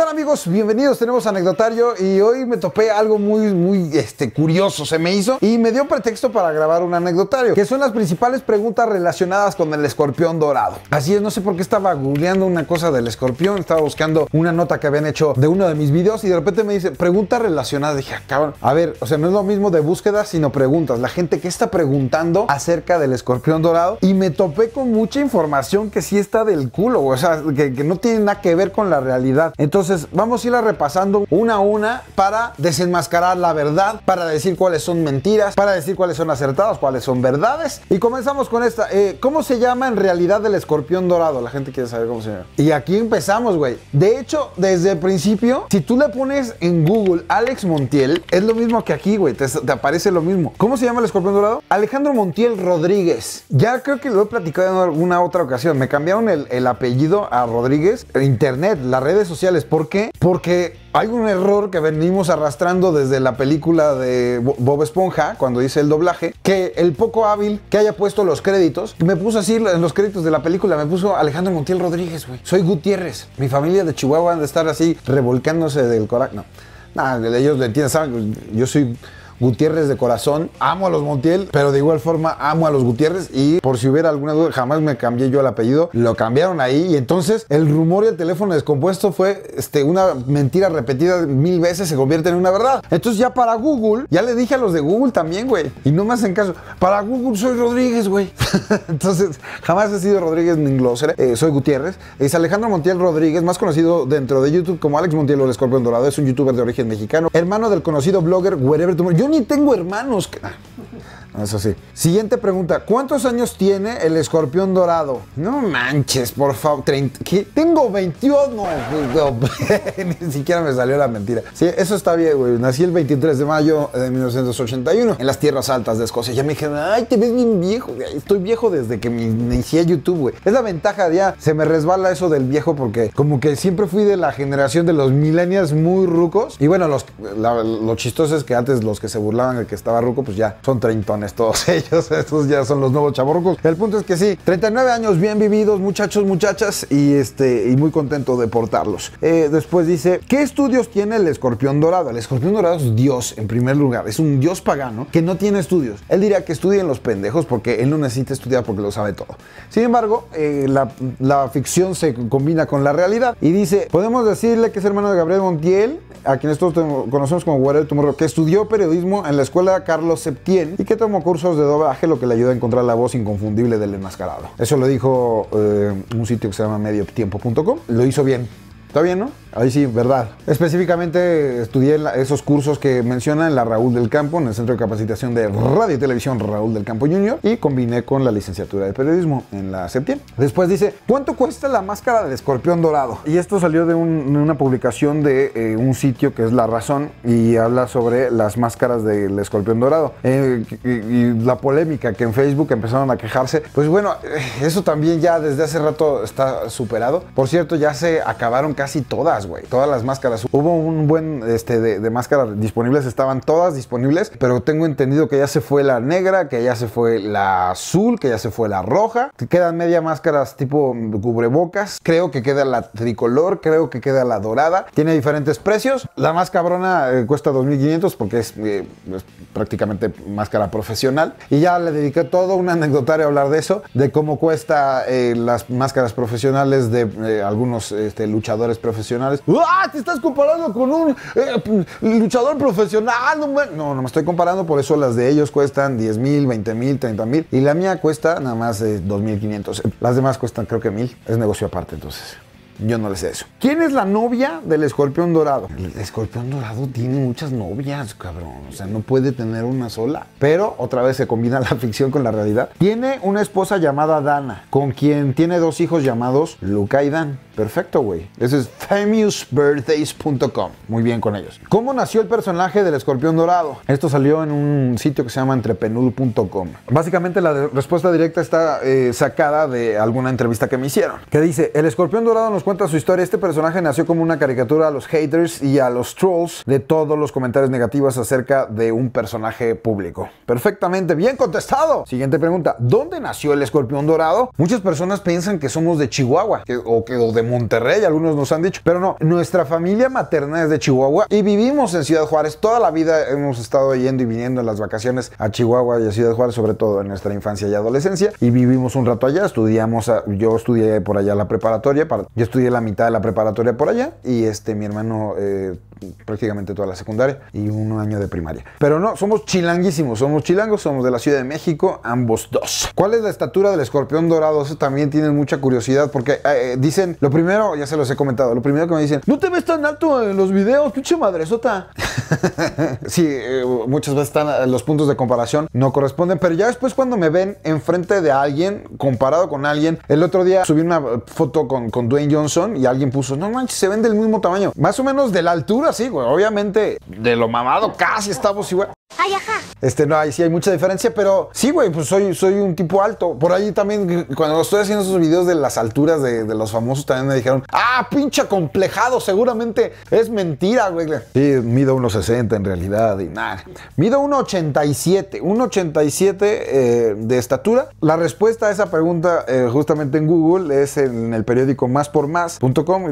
están amigos? Bienvenidos, tenemos anecdotario y hoy me topé algo muy, muy este, curioso se me hizo y me dio pretexto para grabar un anecdotario, que son las principales preguntas relacionadas con el escorpión dorado. Así es, no sé por qué estaba googleando una cosa del escorpión, estaba buscando una nota que habían hecho de uno de mis videos y de repente me dice, preguntas relacionadas, dije, ah, cabrón, a ver, o sea, no es lo mismo de búsquedas, sino preguntas, la gente que está preguntando acerca del escorpión dorado y me topé con mucha información que sí está del culo, o sea, que no tiene nada que ver con la realidad. Entonces, entonces, vamos a irla repasando una a una para desenmascarar la verdad, para decir cuáles son mentiras, para decir cuáles son acertados, cuáles son verdades. Y comenzamos con esta. Eh, ¿Cómo se llama en realidad el escorpión dorado? La gente quiere saber cómo se llama. Y aquí empezamos, güey. De hecho, desde el principio, si tú le pones en Google Alex Montiel, es lo mismo que aquí, güey. Te, aparece lo mismo. ¿Cómo se llama el escorpión dorado? Alejandro Montiel Rodríguez. Ya creo que lo he platicado en alguna otra ocasión. Me cambiaron el, apellido a Rodríguez. Internet, las redes sociales. ¿Por qué? Porque hay un error que venimos arrastrando desde la película de Bob Esponja, cuando hice el doblaje, que el poco hábil que haya puesto los créditos, me puso así en los créditos de la película, me puso Alejandro Montiel Rodríguez, güey. Soy Gutiérrez. Mi familia de Chihuahua han de estar así revolcándose del corazón. No. Nada, ellos le entienden, saben, yo soy Gutiérrez de corazón, amo a los Montiel, pero de igual forma amo a los Gutiérrez y por si hubiera alguna duda, jamás me cambié yo el apellido, lo cambiaron ahí y entonces el rumor y el teléfono descompuesto fue este, una mentira repetida mil veces, se convierte en una verdad. Entonces ya para Google, ya le dije a los de Google también, güey, y no me hacen caso, para Google soy Rodríguez, güey. entonces jamás he sido Rodríguez ni eh, soy Gutiérrez, es Alejandro Montiel Rodríguez, más conocido dentro de YouTube como Alex Montiel o el Escorpión Dorado, es un youtuber de origen mexicano, hermano del conocido blogger Wherever Tomorrow ni tengo hermanos. Eso sí Siguiente pregunta. ¿Cuántos años tiene el escorpión dorado? No manches, por favor. Tengo 21. No, ni siquiera me salió la mentira. Sí, eso está bien, güey. Nací el 23 de mayo de 1981 en las tierras altas de Escocia. Ya me dijeron, ay, te ves bien viejo. Estoy viejo desde que me inicié YouTube, güey. Es la ventaja de ya. Se me resbala eso del viejo porque como que siempre fui de la generación de los millennials muy rucos. Y bueno, los, los lo chistoso es que antes los que se burlaban de que estaba ruco, pues ya son todos ellos. Estos ya son los nuevos chaborrucos. El punto es que sí, 39 años bien vividos, muchachos, muchachas, y, este, y muy contento de portarlos. Eh, después dice, ¿qué estudios tiene el escorpión dorado? El escorpión dorado es Dios, en primer lugar. Es un Dios pagano que no tiene estudios. Él diría que estudien los pendejos porque él no necesita estudiar porque lo sabe todo. Sin embargo, eh, la, ficción se combina con la realidad y dice, podemos decirle que es hermano de Gabriel Montiel, a quien nosotros conocemos como Guerrero Tomorro, que estudió periodismo en la escuela Carlos Septién y que tomó cursos de doblaje, lo que le ayudó a encontrar la voz inconfundible del enmascarado. Eso lo dijo eh, un sitio que se llama mediotiempo.com. Lo hizo bien. Está bien, ¿no? Ahí sí, verdad. Específicamente estudié esos cursos que menciona en la Raúl del Campo, en el Centro de Capacitación de Radio y Televisión Raúl del Campo Junior, y combiné con la licenciatura de periodismo en la septiembre. Después dice, ¿cuánto cuesta la máscara del escorpión dorado? Y esto salió de, una publicación de eh, un sitio que es La Razón y habla sobre las máscaras del escorpión dorado. Eh, y, y la polémica que en Facebook empezaron a quejarse. Pues bueno, eh, eso también ya desde hace rato está superado. Por cierto, ya se acabaron casi todas. Todas las máscaras. Hubo un buen este, de, máscaras disponibles, estaban todas disponibles, pero tengo entendido que ya se fue la negra, que ya se fue la azul, que ya se fue la roja. Quedan media máscaras tipo cubrebocas. Creo que queda la tricolor, creo que queda la dorada. Tiene diferentes precios. La más cabrona eh, cuesta 2.500 porque eh, es, prácticamente máscara profesional. Y ya le dediqué todo un anecdotario a hablar de eso, de cómo cuesta eh, las máscaras profesionales de algunos este, luchadores profesionales ¡Ah! Te estás comparando con un eh, luchador profesional. No, no, me estoy comparando, por eso las de ellos cuestan 10 mil, 20 mil, 30 mil. Y la mía cuesta nada más 2.500. Eh, las demás cuestan creo que mil. Es negocio aparte entonces. Yo no le sé eso. ¿Quién es la novia del escorpión dorado? El escorpión dorado tiene muchas novias, cabrón. O sea, no puede tener una sola. Pero otra vez se combina la ficción con la realidad. Tiene una esposa llamada Dana, con quien tiene dos hijos llamados Luca y Dan. Perfecto, güey. Ese es famousbirthdays.com. Muy bien con ellos. ¿Cómo nació el personaje del escorpión dorado? Esto salió en un sitio que se llama entrepenud.com. Básicamente la respuesta directa está eh, sacada de alguna entrevista que me hicieron. Que dice, el escorpión dorado nos cuenta su historia. Este personaje nació como una caricatura a los haters y a los trolls de todos los comentarios negativos acerca de un personaje público. Perfectamente, bien contestado. Siguiente pregunta, ¿dónde nació el escorpión dorado? Muchas personas piensan que somos de Chihuahua o, que, o de Monterrey, algunos nos han dicho, pero no, nuestra familia materna es de Chihuahua y vivimos en Ciudad Juárez. Toda la vida hemos estado yendo y viniendo en las vacaciones a Chihuahua y a Ciudad Juárez, sobre todo en nuestra infancia y adolescencia, y vivimos un rato allá, estudiamos, yo estudié por allá la preparatoria, yo estudié la mitad de la preparatoria por allá y este mi hermano... Eh, prácticamente toda la secundaria y un año de primaria. Pero no, somos chilanguísimos, somos chilangos, somos de la Ciudad de México, ambos dos. ¿Cuál es la estatura del escorpión dorado? Eso también tienen mucha curiosidad porque eh, eh, dicen, lo primero, ya se los he comentado, lo primero que me dicen, no te ves tan alto en los videos, pinche madresota. sí, eh, muchas veces están eh, los puntos de comparación no corresponden, pero ya después cuando me ven enfrente de alguien, comparado con alguien, el otro día subí una foto con, con Dwayne Johnson y alguien puso, no manches, se ven del mismo tamaño, más o menos de la altura, sí, güey, obviamente de lo mamado casi estamos igual. Ay, ajá. Este, no, ahí sí hay mucha diferencia, pero sí, güey, pues soy, soy un tipo alto. Por ahí también, cuando estoy haciendo esos videos de las alturas de, los famosos, también me dijeron, ah, pinche complejado, seguramente es mentira, güey. Sí, mido 1,60 en realidad y nada. Mido 1,87, 1,87 eh, de estatura. La respuesta a esa pregunta, eh, justamente en Google, es en el periódico más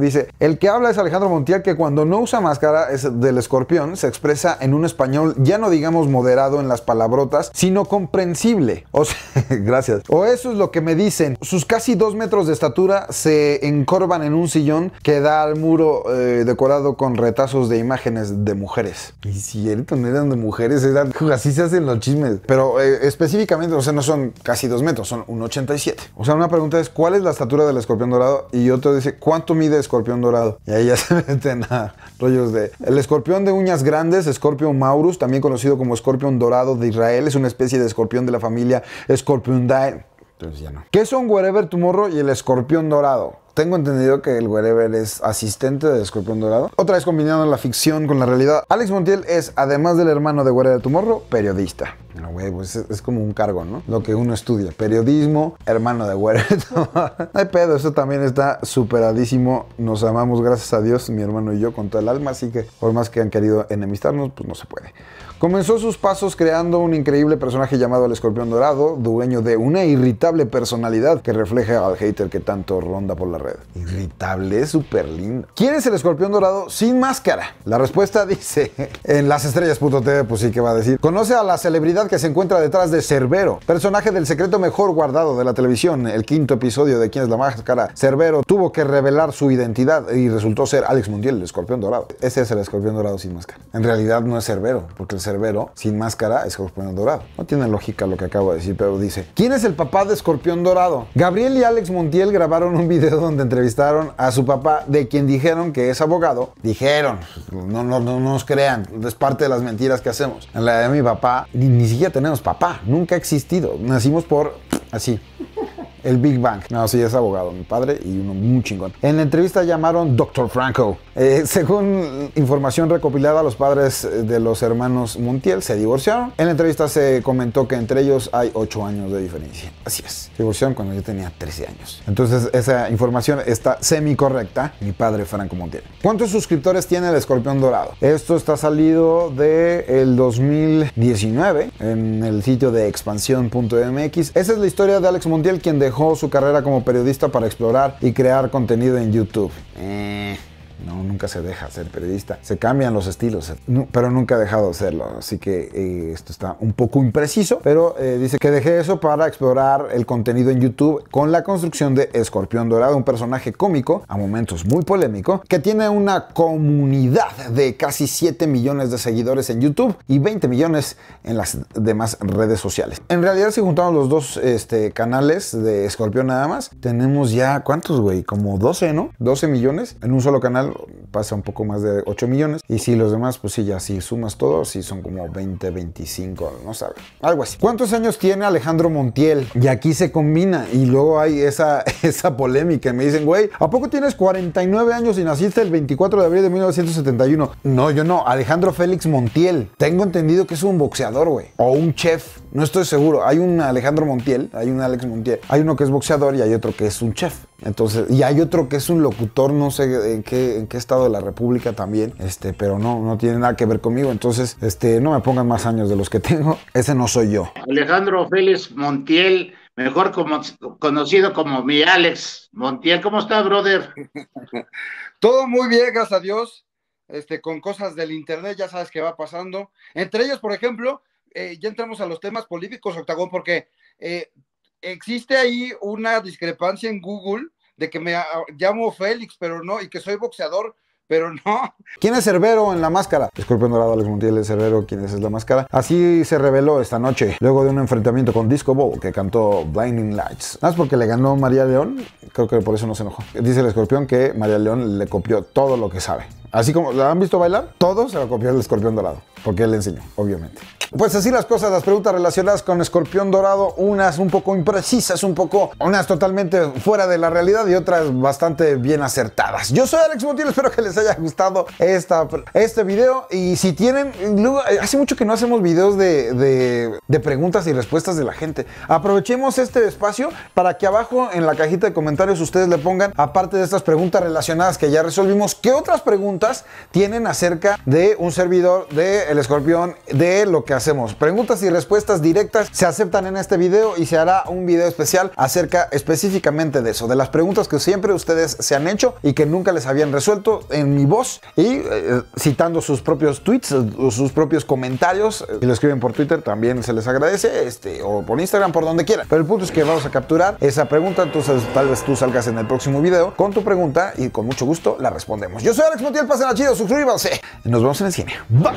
dice, el que habla es Alejandro Montiel, que cuando no usa máscara es del escorpión, se expresa en un español, ya no diga moderado en las palabrotas, sino comprensible. O sea, gracias. O eso es lo que me dicen. Sus casi dos metros de estatura se encorvan en un sillón que da al muro eh, decorado con retazos de imágenes de mujeres. Y si no eran de mujeres, eran, así se hacen los chismes. Pero eh, específicamente, o sea, no son casi dos metros, son un 87. O sea, una pregunta es, ¿cuál es la estatura del escorpión dorado? Y otro dice, ¿cuánto mide escorpión dorado? Y ahí ya se meten a rollos de... El escorpión de uñas grandes, Scorpio Maurus, también conocido como escorpión dorado de Israel, es una especie de escorpión de la familia Scorpionidae. Entonces ya no. ¿Qué son Wherever Tomorrow y el escorpión dorado? Tengo entendido que el Wherever es asistente del Escorpión Dorado. Otra vez combinando la ficción con la realidad. Alex Montiel es, además del hermano de Wherever Tomorrow, periodista. No, güey, pues es, como un cargo, ¿no? Lo que uno estudia. Periodismo, hermano de Wherever no hay pedo, eso también está superadísimo. Nos amamos, gracias a Dios, mi hermano y yo, con todo el alma. Así que, por más que han querido enemistarnos, pues no se puede. Comenzó sus pasos creando un increíble personaje llamado el Escorpión Dorado, dueño de una irritable personalidad que refleja al hater que tanto ronda por la red. Irritable, es súper lindo. ¿Quién es el Escorpión Dorado sin máscara? La respuesta dice en lasestrellas.tv, pues sí que va a decir. Conoce a la celebridad que se encuentra detrás de Cerbero, personaje del secreto mejor guardado de la televisión. El quinto episodio de ¿Quién es la máscara? Cerbero tuvo que revelar su identidad y resultó ser Alex mundial el Escorpión Dorado. Ese es el Escorpión Dorado sin máscara. En realidad no es Cerbero, porque el Cerbero sin máscara Escorpión Dorado. No tiene lógica lo que acabo de decir, pero dice, ¿quién es el papá de Escorpión Dorado? Gabriel y Alex Montiel grabaron un video donde entrevistaron a su papá, de quien dijeron que es abogado. Dijeron, no, no, no nos crean, es parte de las mentiras que hacemos. En la de mi papá, ni, ni siquiera tenemos papá, nunca ha existido, nacimos por así el Big Bang. No, sí, es abogado, mi padre, y uno muy chingón. En la entrevista llamaron Dr. Franco. Eh, según información recopilada, los padres de los hermanos Montiel se divorciaron. En la entrevista se comentó que entre ellos hay 8 años de diferencia. Así es. Se divorciaron cuando yo tenía 13 años. Entonces, esa información está semi correcta. Mi padre, Franco Montiel. ¿Cuántos suscriptores tiene el Escorpión Dorado? Esto está salido del el 2019 en el sitio de expansión.mx. Esa es la historia de Alex Montiel, quien dejó su carrera como periodista para explorar y crear contenido en YouTube. Eh. ¿no? Nunca se deja ser periodista. Se cambian los estilos, pero nunca ha dejado de serlo. Así que eh, esto está un poco impreciso, pero eh, dice que dejé eso para explorar el contenido en YouTube con la construcción de Escorpión Dorado, un personaje cómico, a momentos muy polémico, que tiene una comunidad de casi 7 millones de seguidores en YouTube y 20 millones en las demás redes sociales. En realidad, si juntamos los dos este, canales de Escorpión nada más, tenemos ya, ¿cuántos, güey? Como 12, ¿no? 12 millones en un solo canal pasa un poco más de 8 millones. Y si los demás, pues sí, ya si sumas todos Si son como 20, 25, no sabe. Algo así. ¿Cuántos años tiene Alejandro Montiel? Y aquí se combina. Y luego hay esa, esa polémica. Me dicen, güey, ¿a poco tienes 49 años y naciste el 24 de abril de 1971? No, yo no. Alejandro Félix Montiel. Tengo entendido que es un boxeador, güey. O un chef. No estoy seguro. Hay un Alejandro Montiel, hay un Alex Montiel. Hay uno que es boxeador y hay otro que es un chef. Entonces, y hay otro que es un locutor, no sé en qué, en qué estado de la República también, este, pero no, no tiene nada que ver conmigo. Entonces, este, no me pongan más años de los que tengo. Ese no soy yo. Alejandro Félix Montiel, mejor conocido como mi Alex Montiel. ¿Cómo estás, brother? Todo muy bien, gracias a Dios. Este, con cosas del internet, ya sabes qué va pasando. Entre ellos, por ejemplo, eh, ya entramos a los temas políticos, Octagón, porque eh, existe ahí una discrepancia en Google de que me ah, llamo Félix, pero no, y que soy boxeador, pero no. ¿Quién es Cerbero en la máscara? Escorpión Dorado, Alex Montiel es Cerbero, ¿quién es, la máscara? Así se reveló esta noche, luego de un enfrentamiento con Disco Ball, que cantó Blinding Lights. más porque le ganó María León? Creo que por eso no se enojó. Dice el escorpión que María León le copió todo lo que sabe. Así como, ¿la han visto bailar? Todo se lo copió el escorpión dorado, porque él le enseñó, obviamente. Pues así las cosas, las preguntas relacionadas con Escorpión Dorado, unas un poco imprecisas, un poco, unas totalmente fuera de la realidad y otras bastante bien acertadas. Yo soy Alex Motil, espero que les haya gustado esta, este video y si tienen, eh, hace mucho que no hacemos videos de, preguntas y respuestas de la gente. Aprovechemos este espacio para que abajo en la cajita de comentarios ustedes le pongan, aparte de estas preguntas relacionadas que ya resolvimos, ¿qué otras preguntas tienen acerca de un servidor del escorpión, de lo que hace hacemos. Preguntas y respuestas directas se aceptan en este video y se hará un video especial acerca específicamente de eso, de las preguntas que siempre ustedes se han hecho y que nunca les habían resuelto en mi voz y eh, citando sus propios tweets eh, o sus propios comentarios. Eh, si lo escriben por Twitter también se les agradece, este, o por Instagram, por donde quieran. Pero el punto es que vamos a capturar esa pregunta, entonces tal vez tú salgas en el próximo video con tu pregunta y con mucho gusto la respondemos. Yo soy Alex Montiel, pasen la chido, suscríbanse. Nos vemos en el cine. Bye.